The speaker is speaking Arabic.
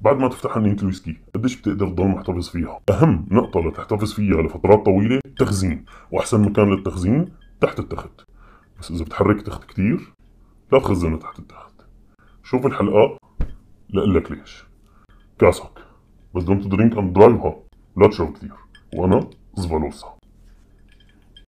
بعد ما تفتح أنية الويسكي قديش بتقدر تضل محتفظ فيها أهم نقطة لتحتفظ فيها لفترات طويلة تخزين وأحسن مكان للتخزين تحت التخت بس إذا بتحرك تخت كتير لا تخزنها تحت التخت شوف الحلقة لقلك ليش كاسك بس دونت درينك أند درايفها لا تشرب كتير وأنا زفالوسا